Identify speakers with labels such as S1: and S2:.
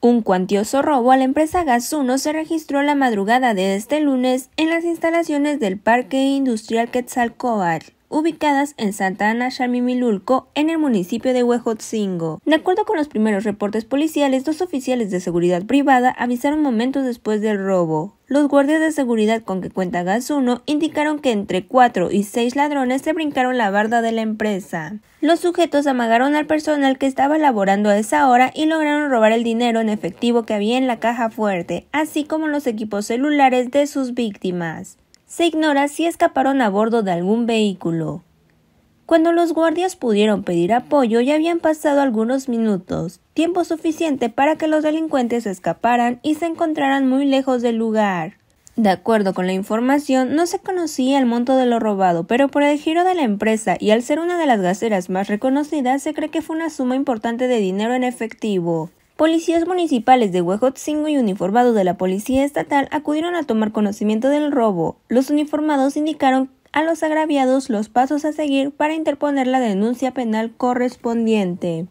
S1: Un cuantioso robo a la empresa Gasuno se registró la madrugada de este lunes en las instalaciones del Parque Industrial Quetzalcoatl ubicadas en Santa Ana, Xamimilulco, en el municipio de Huejotzingo. De acuerdo con los primeros reportes policiales, dos oficiales de seguridad privada avisaron momentos después del robo. Los guardias de seguridad con que cuenta Gazuno indicaron que entre cuatro y seis ladrones se brincaron la barda de la empresa. Los sujetos amagaron al personal que estaba laborando a esa hora y lograron robar el dinero en efectivo que había en la caja fuerte, así como los equipos celulares de sus víctimas se ignora si escaparon a bordo de algún vehículo. Cuando los guardias pudieron pedir apoyo ya habían pasado algunos minutos, tiempo suficiente para que los delincuentes escaparan y se encontraran muy lejos del lugar. De acuerdo con la información, no se conocía el monto de lo robado, pero por el giro de la empresa y al ser una de las gaseras más reconocidas, se cree que fue una suma importante de dinero en efectivo. Policías municipales de Huejotzingo y uniformados de la Policía Estatal acudieron a tomar conocimiento del robo. Los uniformados indicaron a los agraviados los pasos a seguir para interponer la denuncia penal correspondiente.